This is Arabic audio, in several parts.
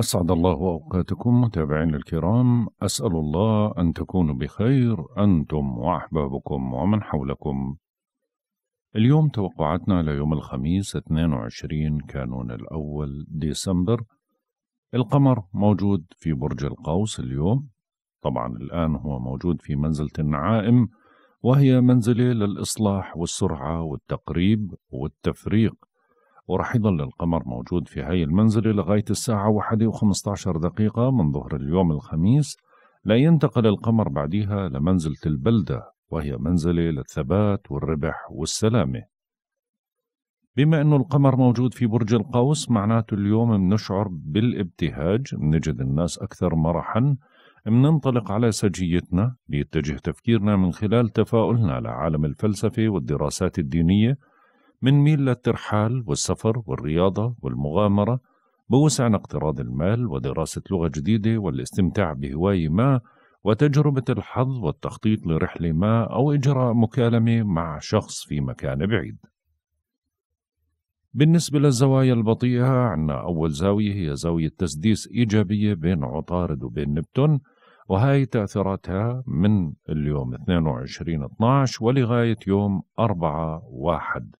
أسعد الله أوقاتكم متابعينا الكرام أسأل الله أن تكونوا بخير أنتم وأحبابكم ومن حولكم اليوم توقعاتنا ليوم الخميس 22 كانون الأول ديسمبر القمر موجود في برج القوس اليوم طبعا الآن هو موجود في منزلة النعائم وهي منزلة للإصلاح والسرعة والتقريب والتفريق وراح يظل القمر موجود في هاي المنزلة لغاية الساعة 1 و15 دقيقة من ظهر اليوم الخميس لا ينتقل القمر بعدها لمنزلة البلدة وهي منزلة للثبات والربح والسلامة بما أنه القمر موجود في برج القوس معناته اليوم منشعر بالابتهاج منجد الناس أكثر مرحا مننطلق على سجيتنا ليتجه تفكيرنا من خلال تفاؤلنا لعالم الفلسفة والدراسات الدينية بنميل للترحال والسفر والرياضة والمغامرة بوسعنا اقتراض المال ودراسة لغة جديدة والاستمتاع بهواية ما وتجربة الحظ والتخطيط لرحلة ما أو إجراء مكالمة مع شخص في مكان بعيد. بالنسبة للزوايا البطيئة عنا أول زاوية هي زاوية تسديس إيجابية بين عطارد وبين نبتون وهي تأثيراتها من اليوم 22 12 ولغاية يوم 4 1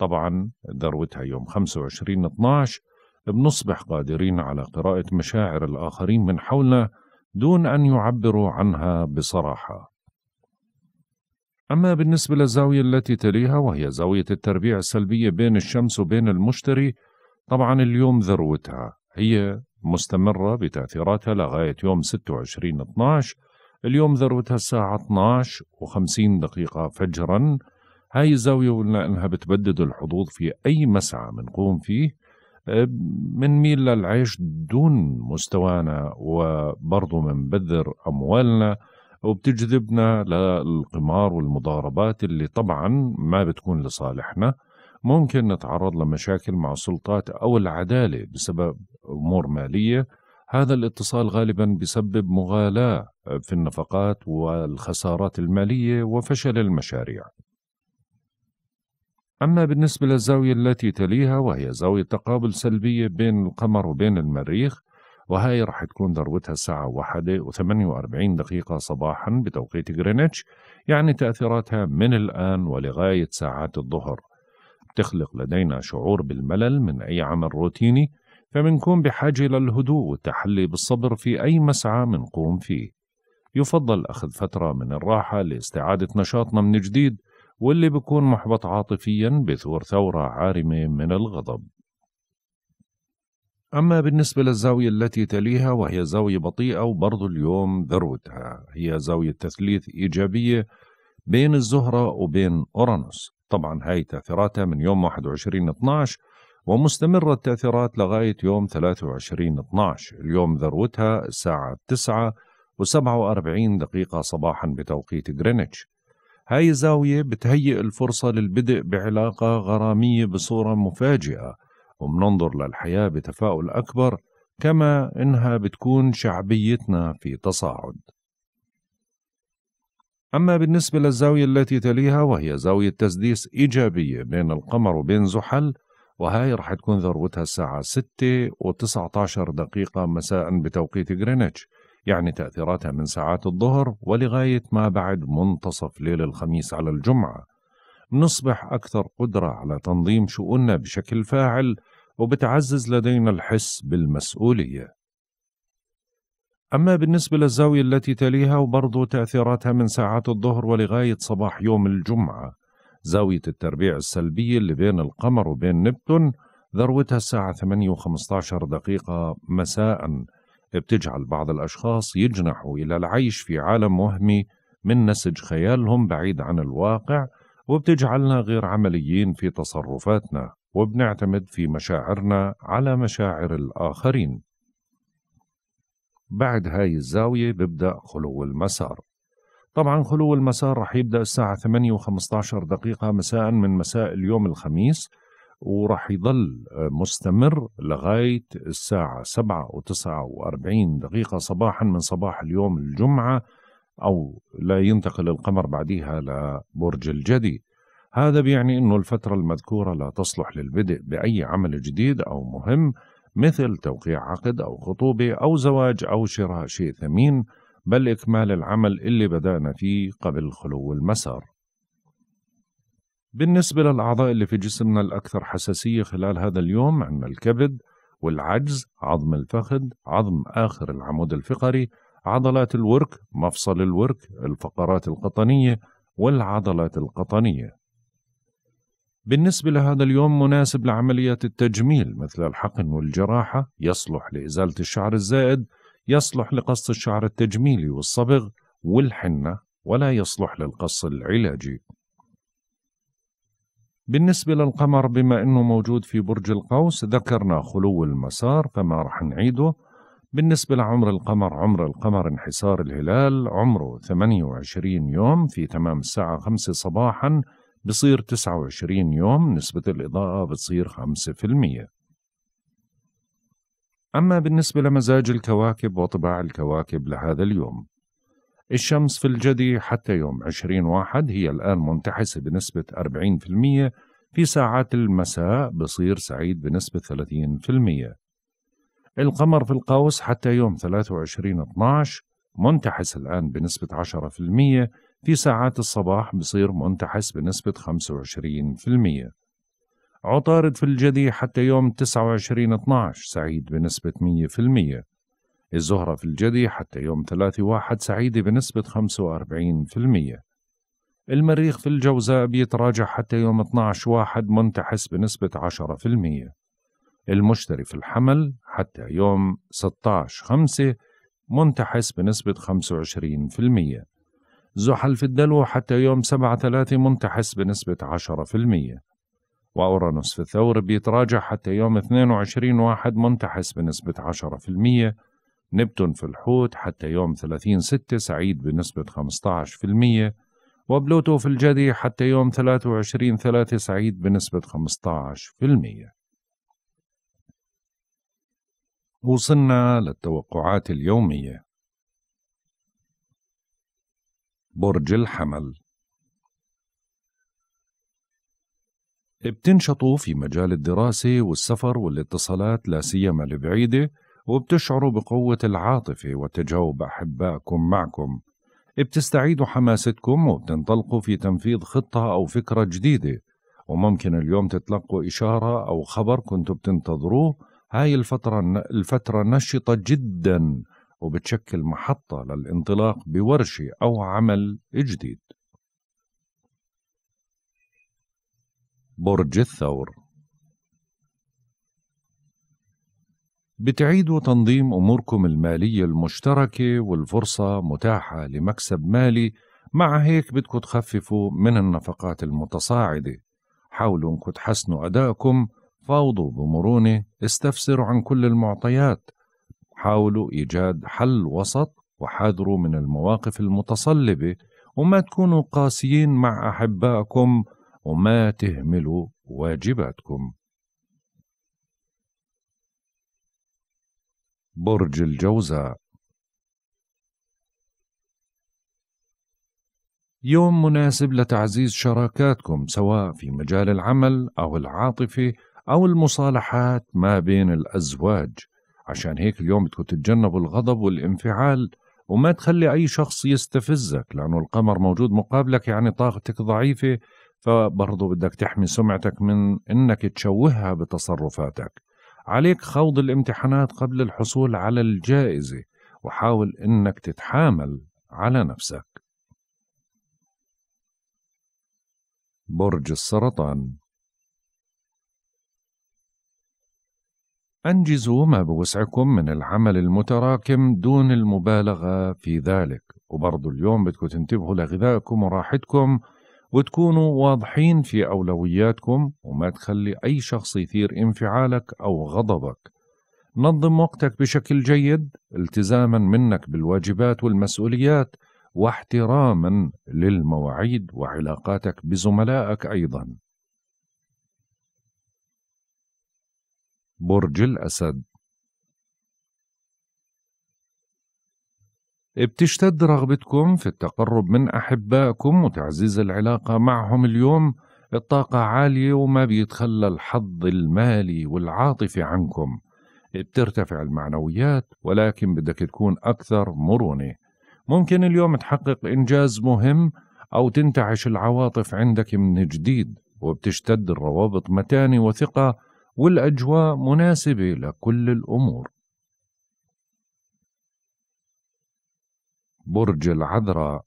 طبعا ذروتها يوم 25 12 بنصبح قادرين على قراءة مشاعر الآخرين من حولنا دون أن يعبروا عنها بصراحة. أما بالنسبة للزاوية التي تليها وهي زاوية التربيع السلبية بين الشمس وبين المشتري طبعا اليوم ذروتها هي مستمرة بتأثيراتها لغاية يوم 26 12 اليوم ذروتها الساعة 12 و50 دقيقة فجرا هاي الزاوية قلنا إنها بتبدد الحظوظ في أي مسعى بنقوم فيه بنميل آه، للعيش دون مستوانا وبرضه منبذر أموالنا وبتجذبنا للقمار والمضاربات اللي طبعا ما بتكون لصالحنا ممكن نتعرض لمشاكل مع السلطات أو العدالة بسبب أمور مالية هذا الاتصال غالبا بسبب مغالاة في النفقات والخسارات المالية وفشل المشاريع أما بالنسبة للزاوية التي تليها وهي زاوية تقابل سلبية بين القمر وبين المريخ وهي رح تكون ذروتها الساعة واحدة وثمانية وأربعين دقيقة صباحا بتوقيت غرينتش يعني تأثيراتها من الآن ولغاية ساعات الظهر تخلق لدينا شعور بالملل من أي عمل روتيني فمنكون بحاجة للهدوء والتحلي بالصبر في أي مسعى منقوم فيه يفضل أخذ فترة من الراحة لاستعادة نشاطنا من جديد واللي بيكون محبط عاطفيا بثور ثورة عارمة من الغضب أما بالنسبة للزاوية التي تليها وهي زاوية بطيئة وبرضو اليوم ذروتها هي زاوية تثليث إيجابية بين الزهرة وبين أورانوس طبعا هاي تأثيراتها من يوم 21 12 ومستمرة التأثيرات لغاية يوم 23 12 اليوم ذروتها الساعة 9 و47 دقيقة صباحا بتوقيت غرينتش هاي الزاوية بتهيئ الفرصة للبدء بعلاقة غرامية بصورة مفاجئة ومننظر للحياة بتفاؤل أكبر كما إنها بتكون شعبيتنا في تصاعد أما بالنسبة للزاوية التي تليها وهي زاوية تسديس إيجابية بين القمر وبين زحل وهاي رح تكون ذروتها الساعة 6 و19 دقيقة مساء بتوقيت غرينتش يعني تأثيراتها من ساعات الظهر ولغاية ما بعد منتصف ليل الخميس على الجمعة نصبح أكثر قدرة على تنظيم شؤوننا بشكل فاعل وبتعزز لدينا الحس بالمسؤولية أما بالنسبة للزاوية التي تليها وبرضو تأثيراتها من ساعات الظهر ولغاية صباح يوم الجمعة زاوية التربيع السلبية اللي بين القمر وبين نبتون ذروتها الساعة 8 و15 دقيقة مساءً بتجعل بعض الأشخاص يجنحوا إلى العيش في عالم وهمي من نسج خيالهم بعيد عن الواقع وبتجعلنا غير عمليين في تصرفاتنا وبنعتمد في مشاعرنا على مشاعر الآخرين بعد هاي الزاوية ببدأ خلو المسار طبعا خلو المسار رح يبدأ الساعة 8 و15 دقيقة مساء من مساء اليوم الخميس وراح يضل مستمر لغاية الساعة سبعة وتسعة وأربعين دقيقة صباحا من صباح اليوم الجمعة أو لا ينتقل القمر بعديها لبرج الجدي هذا بيعني أنه الفترة المذكورة لا تصلح للبدء بأي عمل جديد أو مهم مثل توقيع عقد أو خطوبة أو زواج أو شراء شيء ثمين بل إكمال العمل اللي بدأنا فيه قبل خلو المسار بالنسبة للأعضاء اللي في جسمنا الأكثر حساسية خلال هذا اليوم عندنا الكبد والعجز عظم الفخذ عظم آخر العمود الفقري عضلات الورك مفصل الورك الفقرات القطنية والعضلات القطنية بالنسبة لهذا اليوم مناسب لعمليات التجميل مثل الحقن والجراحة يصلح لإزالة الشعر الزائد يصلح لقص الشعر التجميلي والصبغ والحنة ولا يصلح للقص العلاجي بالنسبة للقمر بما أنه موجود في برج القوس ذكرنا خلو المسار فما رح نعيده بالنسبة لعمر القمر عمر القمر انحسار الهلال عمره 28 يوم في تمام الساعة 5 صباحا بصير 29 يوم نسبة الإضاءة بتصير 5% أما بالنسبة لمزاج الكواكب وطباع الكواكب لهذا اليوم الشمس في الجدي حتى يوم 20 واحد هي الآن منتحسة بنسبة 40% في ساعات المساء بصير سعيد بنسبة 30% القمر في القوس حتى يوم 23 12 منتحس الآن بنسبة 10% في ساعات الصباح بصير منتحس بنسبة 25% عطارد في الجدي حتى يوم 29 12 سعيد بنسبة 100% الزهرة في الجدي حتى يوم 3/1 سعيدة بنسبة 45%. المريخ في الجوزاء بيتراجع حتى يوم 12/1 منتحس بنسبة 10%. المشتري في الحمل حتى يوم 16/5 منتحس بنسبة 25%. زحل في الدلو حتى يوم 7/3 منتحس بنسبة 10%. وأورانوس في الثور بيتراجع حتى يوم 22 واحد منتحس بنسبة المية نبتون في الحوت حتى يوم 30 6 سعيد بنسبة 15% وبلوتو في الجدي حتى يوم 23 3 سعيد بنسبة 15% وصلنا للتوقعات اليومية برج الحمل بتنشطوا في مجال الدراسة والسفر والاتصالات لا سيما البعيدة وبتشعروا بقوة العاطفة وتجاوب أحبائكم معكم بتستعيدوا حماستكم وبتنطلقوا في تنفيذ خطة أو فكرة جديدة وممكن اليوم تتلقوا إشارة أو خبر كنتوا بتنتظروه هاي الفترة الفترة نشطة جدا وبتشكل محطة للانطلاق بورشة أو عمل جديد برج الثور بتعيدوا تنظيم أموركم المالية المشتركة والفرصة متاحة لمكسب مالي مع هيك بدكم تخففوا من النفقات المتصاعدة حاولوا انكم تحسنوا أدائكم فاوضوا بمرونة استفسروا عن كل المعطيات حاولوا إيجاد حل وسط وحاذروا من المواقف المتصلبة وما تكونوا قاسيين مع أحبائكم وما تهملوا واجباتكم برج الجوزاء يوم مناسب لتعزيز شراكاتكم سواء في مجال العمل أو العاطفة أو المصالحات ما بين الأزواج عشان هيك اليوم بدكم تتجنبوا الغضب والانفعال وما تخلي أي شخص يستفزك لأنه القمر موجود مقابلك يعني طاقتك ضعيفة فبرضه بدك تحمي سمعتك من إنك تشوهها بتصرفاتك عليك خوض الامتحانات قبل الحصول على الجائزة وحاول إنك تتحامل على نفسك برج السرطان أنجزوا ما بوسعكم من العمل المتراكم دون المبالغة في ذلك وبرضو اليوم بدكم تنتبهوا لغذائكم وراحتكم وتكونوا واضحين في أولوياتكم وما تخلي أي شخص يثير انفعالك أو غضبك نظم وقتك بشكل جيد التزاما منك بالواجبات والمسؤوليات واحتراما للمواعيد وعلاقاتك بزملائك أيضا برج الأسد بتشتد رغبتكم في التقرب من أحبائكم وتعزيز العلاقة معهم اليوم الطاقة عالية وما بيتخلى الحظ المالي والعاطفي عنكم بترتفع المعنويات ولكن بدك تكون أكثر مرونة ممكن اليوم تحقق إنجاز مهم أو تنتعش العواطف عندك من جديد وبتشتد الروابط متانة وثقة والأجواء مناسبة لكل الأمور برج العذراء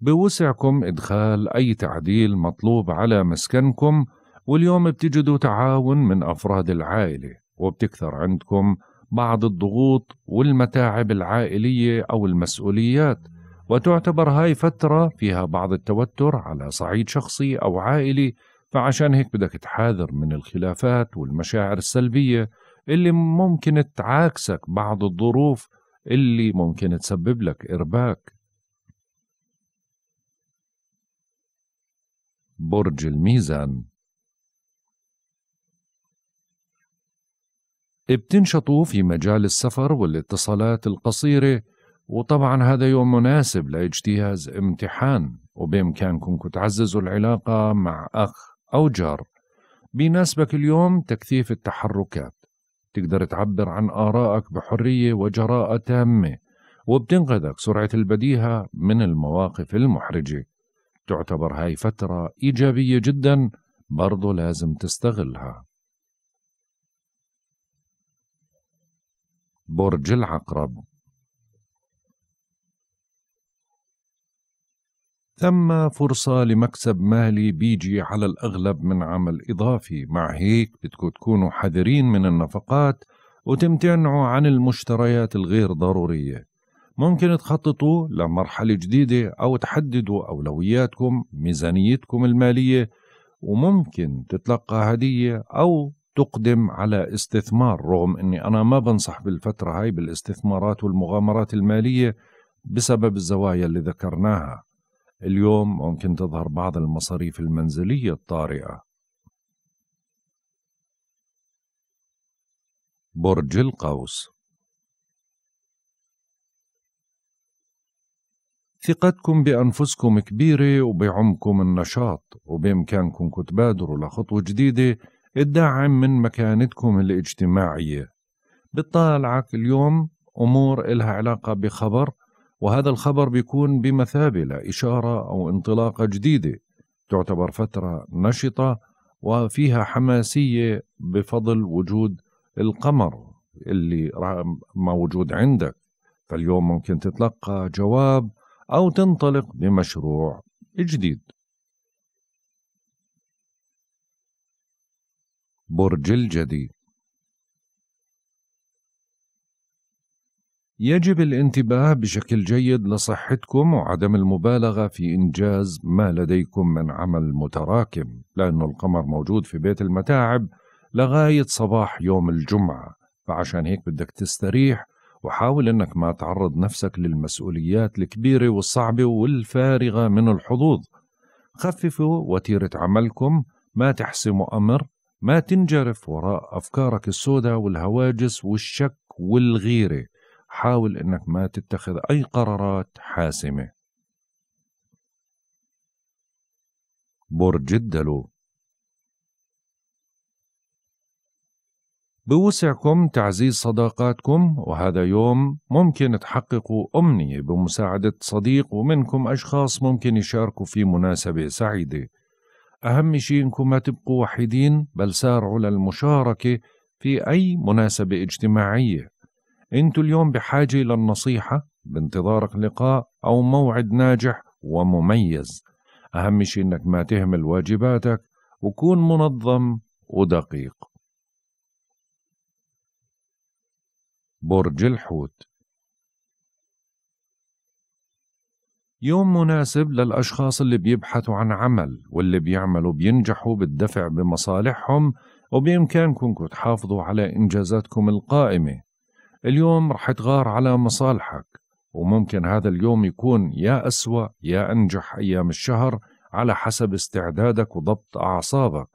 بوسعكم إدخال أي تعديل مطلوب على مسكنكم واليوم بتجدوا تعاون من أفراد العائلة وبتكثر عندكم بعض الضغوط والمتاعب العائلية أو المسؤوليات وتعتبر هاي فترة فيها بعض التوتر على صعيد شخصي أو عائلي فعشان هيك بدك تحاذر من الخلافات والمشاعر السلبية اللي ممكن تعاكسك بعض الظروف اللي ممكن تسبب لك إرباك برج الميزان بتنشطوا في مجال السفر والاتصالات القصيرة وطبعا هذا يوم مناسب لاجتياز امتحان وبإمكانكم تعززوا العلاقة مع أخ أو جار بيناسبك اليوم تكثيف التحركات تقدر تعبر عن آرائك بحرية وجراءة تامة وبتنقذك سرعة البديهة من المواقف المحرجة تعتبر هاي فترة إيجابية جدا برضو لازم تستغلها برج العقرب تم فرصة لمكسب مالي بيجي على الأغلب من عمل إضافي مع هيك بدكم تكونوا حذرين من النفقات وتمتنعوا عن المشتريات الغير ضرورية ممكن تخططوا لمرحلة جديدة أو تحددوا أولوياتكم ميزانيتكم المالية وممكن تتلقى هدية أو تقدم على استثمار رغم أني أنا ما بنصح بالفترة هاي بالاستثمارات والمغامرات المالية بسبب الزوايا اللي ذكرناها اليوم ممكن تظهر بعض المصاريف المنزلية الطارئة برج القوس ثقتكم بأنفسكم كبيرة وبعمكم النشاط وبإمكانكم تبادروا لخطوة جديدة تدعم من مكانتكم الاجتماعية بتطالعك اليوم أمور إلها علاقة بخبر وهذا الخبر بيكون بمثابه لاشاره او انطلاقه جديده تعتبر فتره نشطه وفيها حماسيه بفضل وجود القمر اللي موجود عندك فاليوم ممكن تتلقى جواب او تنطلق بمشروع جديد برج الجدي يجب الانتباه بشكل جيد لصحتكم وعدم المبالغة في إنجاز ما لديكم من عمل متراكم لأن القمر موجود في بيت المتاعب لغاية صباح يوم الجمعة فعشان هيك بدك تستريح وحاول أنك ما تعرض نفسك للمسؤوليات الكبيرة والصعبة والفارغة من الحظوظ خففوا وتيرة عملكم ما تحسموا أمر ما تنجرف وراء أفكارك السوداء والهواجس والشك والغيره حاول انك ما تتخذ اي قرارات حاسمه برج الدلو بوسعكم تعزيز صداقاتكم وهذا يوم ممكن تحققوا أمنية بمساعدة صديق ومنكم أشخاص ممكن يشاركوا في مناسبة سعيدة أهم شيء إنكم ما تبقوا وحيدين بل سارعوا للمشاركة في أي مناسبة اجتماعية انتوا اليوم بحاجة للنصيحة بانتظارك لقاء أو موعد ناجح ومميز أهم شيء إنك ما تهمل واجباتك وكون منظم ودقيق برج الحوت يوم مناسب للأشخاص اللي بيبحثوا عن عمل واللي بيعملوا بينجحوا بالدفع بمصالحهم وبإمكانكم تحافظوا على إنجازاتكم القائمة اليوم رح تغار على مصالحك وممكن هذا اليوم يكون يا أسوأ يا أنجح أيام الشهر على حسب استعدادك وضبط أعصابك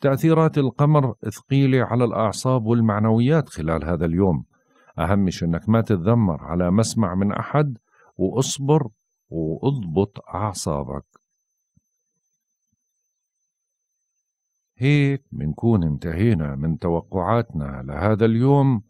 تأثيرات القمر ثقيلة على الأعصاب والمعنويات خلال هذا اليوم أهم أنك ما تتذمر على مسمع من أحد وأصبر واضبط أعصابك هيك منكون انتهينا من توقعاتنا لهذا اليوم